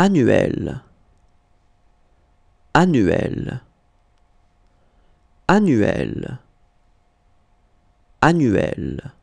annuel annuel annuel annuel